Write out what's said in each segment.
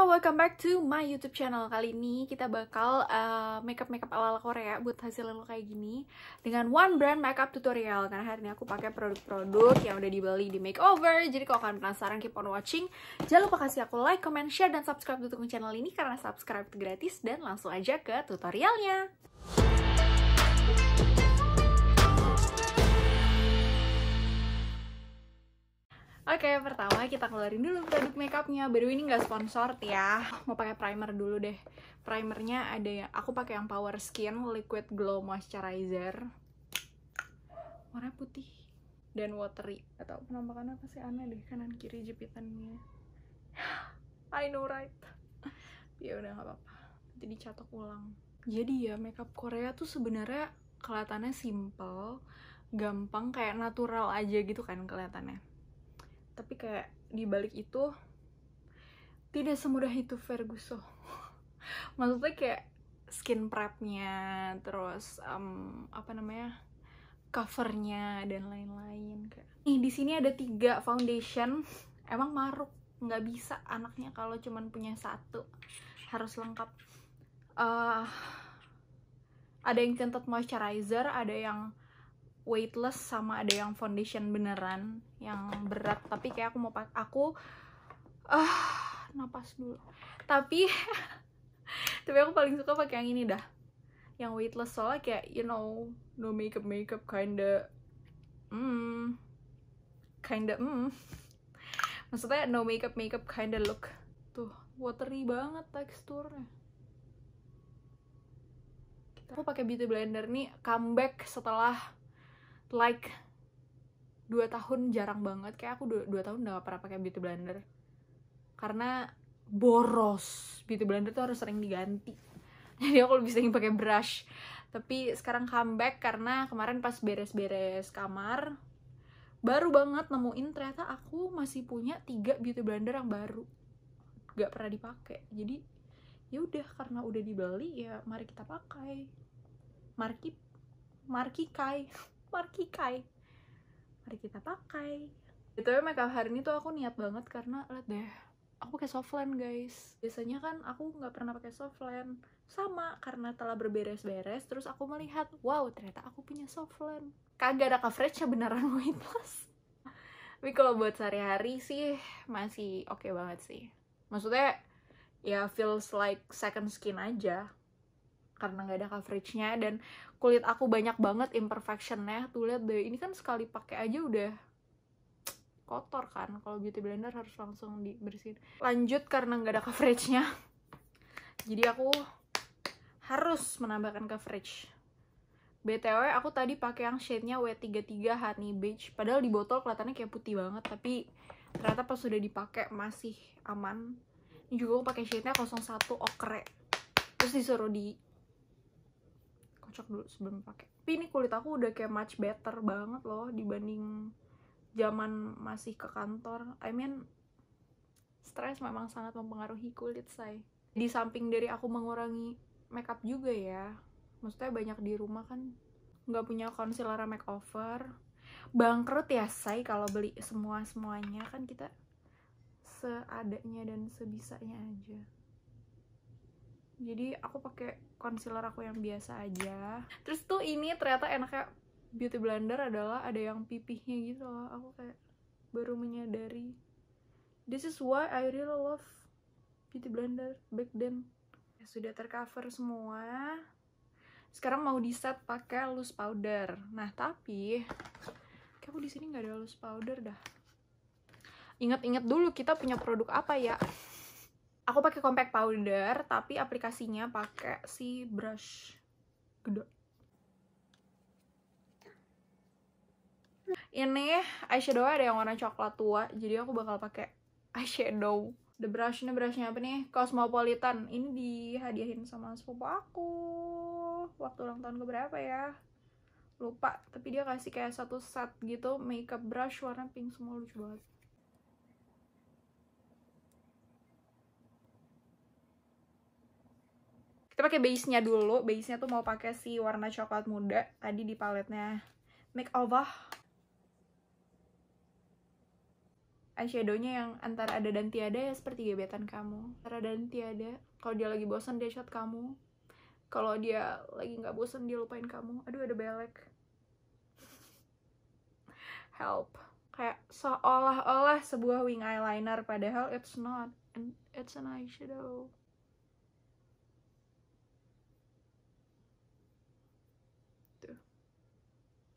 Korea, welcome back to my YouTube channel. Kali ini kita bakal uh, eh, makeup makeup ala Korea buat hasil lo kayak gini dengan one brand makeup tutorial. Karena hari ini aku pakai produk-produk yang udah dibeli di makeover. Jadi kalau kalian penasaran keep on watching, jangan lupa kasih aku like, comment, share dan subscribe untuk channel ini karena subscribe gratis dan langsung aja ke tutorialnya. Oke, okay, pertama kita keluarin dulu produk makeupnya. Baru ini nggak sponsor ya. Mau pakai primer dulu deh. Primernya ada ya. Aku pakai yang Power Skin Liquid Glow Moisturizer. Warna putih dan watery. Atau penampakannya pasti aneh deh kanan kiri jepitannya. I know right. ya udah nggak apa-apa. Nanti dicatok ulang. Jadi ya makeup Korea tuh sebenarnya kelihatannya simple, gampang kayak natural aja gitu kan kelihatannya tapi kayak di balik itu tidak semudah itu Ferguson maksudnya kayak skin prepnya terus um, apa namanya covernya dan lain-lain kayak nih di sini ada tiga foundation emang maruk nggak bisa anaknya kalau cuman punya satu harus lengkap uh, ada yang tinted moisturizer ada yang weightless sama ada yang foundation beneran yang berat tapi kayak aku mau pakai aku ah uh, napas dulu tapi tapi aku paling suka pakai yang ini dah yang weightless soalnya kayak you know no makeup makeup kinda hmm kinda hmm maksudnya no makeup makeup kinda look tuh watery banget teksturnya aku pakai beauty blender nih comeback setelah like dua tahun jarang banget kayak aku dua, dua tahun udah pernah pakai beauty blender karena boros beauty blender tuh harus sering diganti jadi aku lebih sering pakai brush tapi sekarang comeback karena kemarin pas beres-beres kamar baru banget nemuin ternyata aku masih punya tiga beauty blender yang baru gak pernah dipakai jadi ya udah karena udah dibeli ya mari kita pakai marki marki kai Markikai mari kita pakai itu makeup hari ini tuh aku niat banget karena liat deh aku pakai softland guys biasanya kan aku gak pernah pakai softland sama karena telah berberes-beres terus aku melihat wow ternyata aku punya softland kagak ada coverage ya beneran white plus tapi kalau buat sehari-hari sih masih oke okay banget sih maksudnya ya feels like second skin aja karena nggak ada coveragenya dan kulit aku banyak banget imperfectionnya tuh lihat deh ini kan sekali pakai aja udah kotor kan kalau beauty blender harus langsung dibersihin lanjut karena nggak ada coveragenya jadi aku harus menambahkan coverage BTW aku tadi pakai yang shade-nya W33 Honey Beige Padahal di botol kelihatannya kayak putih banget Tapi ternyata pas sudah dipakai masih aman Ini juga aku pakai shade-nya 01 Okre Terus disuruh di kocok dulu sebelum pakai tapi ini kulit aku udah kayak much better banget loh dibanding zaman masih ke kantor I mean stress memang sangat mempengaruhi kulit saya di samping dari aku mengurangi makeup juga ya maksudnya banyak di rumah kan nggak punya concealer makeover bangkrut ya saya kalau beli semua semuanya kan kita seadanya dan sebisanya aja jadi aku pakai concealer aku yang biasa aja terus tuh ini ternyata enaknya beauty blender adalah ada yang pipihnya gitu loh aku kayak baru menyadari this is why I really love beauty blender back then ya, sudah tercover semua sekarang mau di set pakai loose powder nah tapi kayak aku di sini nggak ada loose powder dah ingat-ingat dulu kita punya produk apa ya aku pakai compact powder tapi aplikasinya pakai si brush gede ini eyeshadow ada yang warna coklat tua jadi aku bakal pakai eyeshadow the brush ini brushnya apa nih cosmopolitan ini dihadiahin sama sepupu aku waktu ulang tahun keberapa ya lupa tapi dia kasih kayak satu set gitu makeup brush warna pink semua lucu banget kita pakai base nya dulu base nya tuh mau pakai si warna coklat muda tadi di paletnya make over eyeshadownya yang antara ada dan tiada ya seperti gebetan kamu antara ada dan tiada kalau dia lagi bosan dia shot kamu kalau dia lagi nggak bosan dia lupain kamu aduh ada belek help kayak seolah-olah sebuah wing eyeliner padahal it's not and it's an eyeshadow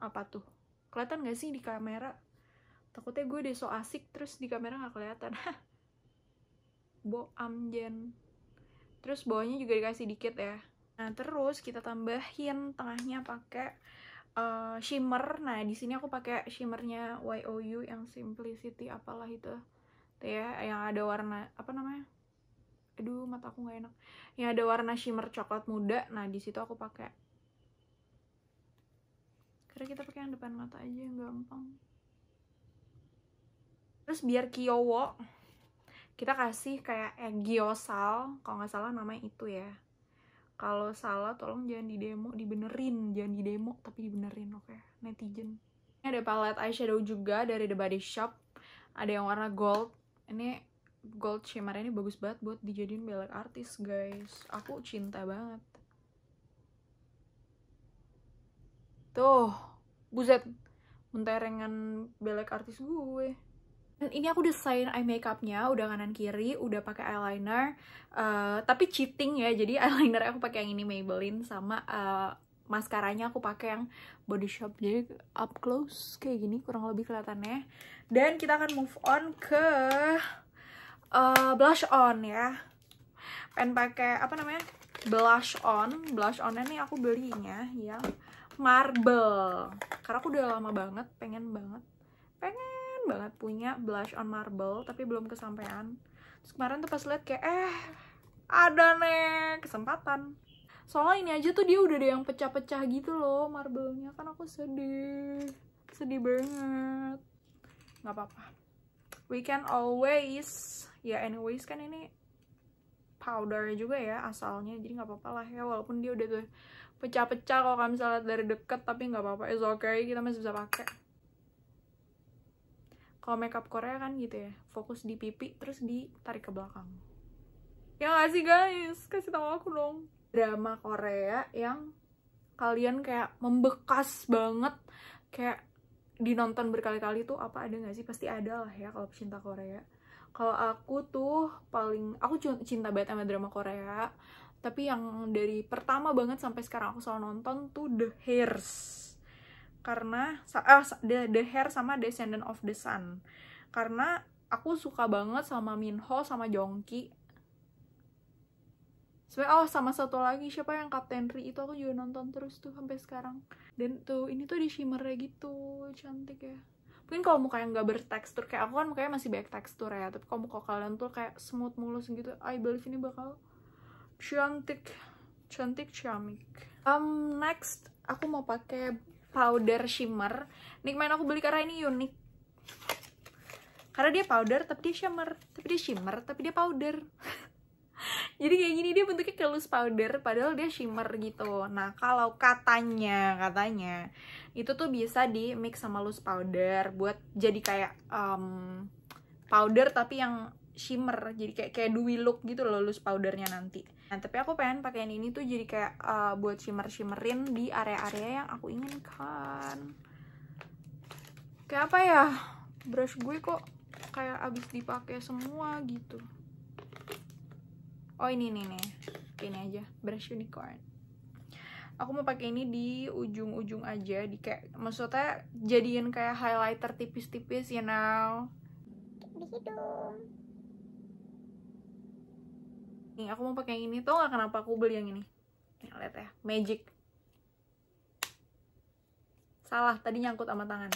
Apa tuh? Kelihatan gak sih di kamera? Takutnya gue deh so asik terus di kamera gak kelihatan. Bo amjen. Terus bawahnya juga dikasih dikit ya. Nah, terus kita tambahin tengahnya pakai uh, shimmer. Nah, di sini aku pakai shimmernya YOU yang Simplicity apalah itu. Tuh ya, yang ada warna apa namanya? Aduh, mataku aku nggak enak. Yang ada warna shimmer coklat muda. Nah, di situ aku pakai Terus kita pakai yang depan mata aja yang gampang. Terus biar kiyowo kita kasih kayak egiosal kalau nggak salah namanya itu ya. Kalau salah tolong jangan di demo, dibenerin, jangan di demo tapi dibenerin, oke? Okay? Netizen. Ini ada palette eyeshadow juga dari The Body Shop. Ada yang warna gold. Ini gold shimmer ini bagus banget buat dijadiin belak artis, guys. Aku cinta banget. Tuh buset menterengan belek artis gue dan ini aku desain eye makeupnya udah kanan kiri udah pakai eyeliner uh, tapi cheating ya jadi eyeliner aku pakai yang ini Maybelline sama uh, maskaranya aku pakai yang body shop jadi up close kayak gini kurang lebih kelihatannya dan kita akan move on ke uh, blush on ya pengen pakai apa namanya blush on blush on ini aku belinya yang marble karena aku udah lama banget pengen banget pengen banget punya blush on marble tapi belum kesampaian terus kemarin tuh pas liat kayak eh ada nih kesempatan soalnya ini aja tuh dia udah ada yang pecah-pecah gitu loh marblenya kan aku sedih sedih banget nggak apa-apa we can always ya anyways kan ini powder juga ya asalnya jadi nggak apa-apa lah ya walaupun dia udah tuh pecah-pecah kalau kamu bisa dari deket tapi nggak apa-apa oke okay kita masih bisa pakai kalau makeup Korea kan gitu ya fokus di pipi terus ditarik ke belakang ya nggak sih guys kasih tahu aku dong drama Korea yang kalian kayak membekas banget kayak dinonton berkali-kali tuh apa ada nggak sih pasti ada lah ya kalau pecinta Korea kalau aku tuh paling aku cinta banget sama drama Korea tapi yang dari pertama banget sampai sekarang aku selalu nonton tuh The Hairs karena ah, The, The Hair sama Descendant of the Sun karena aku suka banget sama Minho sama Jongki sebenernya oh sama satu lagi siapa yang Captain Ri itu aku juga nonton terus tuh sampai sekarang dan tuh ini tuh di shimmer gitu cantik ya mungkin kalau muka yang gak bertekstur kayak aku kan mukanya masih banyak tekstur ya tapi kalau muka kalian tuh kayak smooth mulus gitu I believe ini bakal cantik cantik ciamik um next aku mau pakai powder shimmer ini kemarin aku beli karena ini unik karena dia powder tapi dia shimmer tapi dia shimmer tapi dia powder jadi kayak gini dia bentuknya kayak loose powder padahal dia shimmer gitu nah kalau katanya katanya itu tuh bisa di mix sama loose powder buat jadi kayak um, powder tapi yang shimmer jadi kayak kayak dewy look gitu loh loose powdernya nanti nah tapi aku pengen pakaian ini tuh jadi kayak uh, buat shimmer shimmerin di area-area yang aku inginkan kayak apa ya brush gue kok kayak abis dipakai semua gitu oh ini nih nih ini aja brush unicorn aku mau pakai ini di ujung-ujung aja di kayak maksudnya jadiin kayak highlighter tipis-tipis you know di hidung nih aku mau pakai yang ini tuh gak kenapa aku beli yang ini nih, lihat ya magic salah tadi nyangkut sama tangan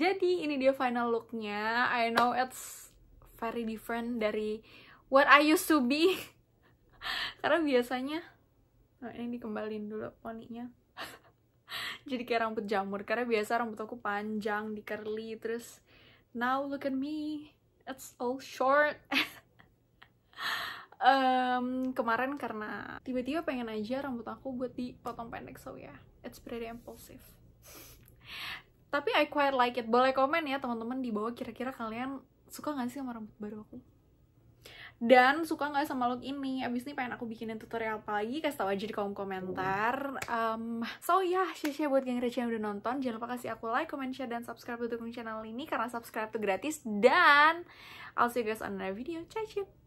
Jadi ini dia final looknya. I know it's very different dari what I used to be. Karena biasanya, nah ini dikembalin dulu poninya. Jadi kayak rambut jamur. Karena biasa rambut aku panjang, di curly, terus now look at me, it's all short. um, kemarin karena tiba-tiba pengen aja rambut aku buat dipotong pendek, so ya, yeah, it's pretty impulsive tapi I quite like it boleh komen ya teman-teman di bawah kira-kira kalian suka gak sih sama rambut baru aku dan suka nggak sama look ini abis ini pengen aku bikinin tutorial apa lagi kasih tau aja di kolom komentar um, so ya yeah, share share buat geng receh yang udah nonton jangan lupa kasih aku like comment share dan subscribe untuk channel ini karena subscribe tuh gratis dan I'll see you guys on another video ciao ciao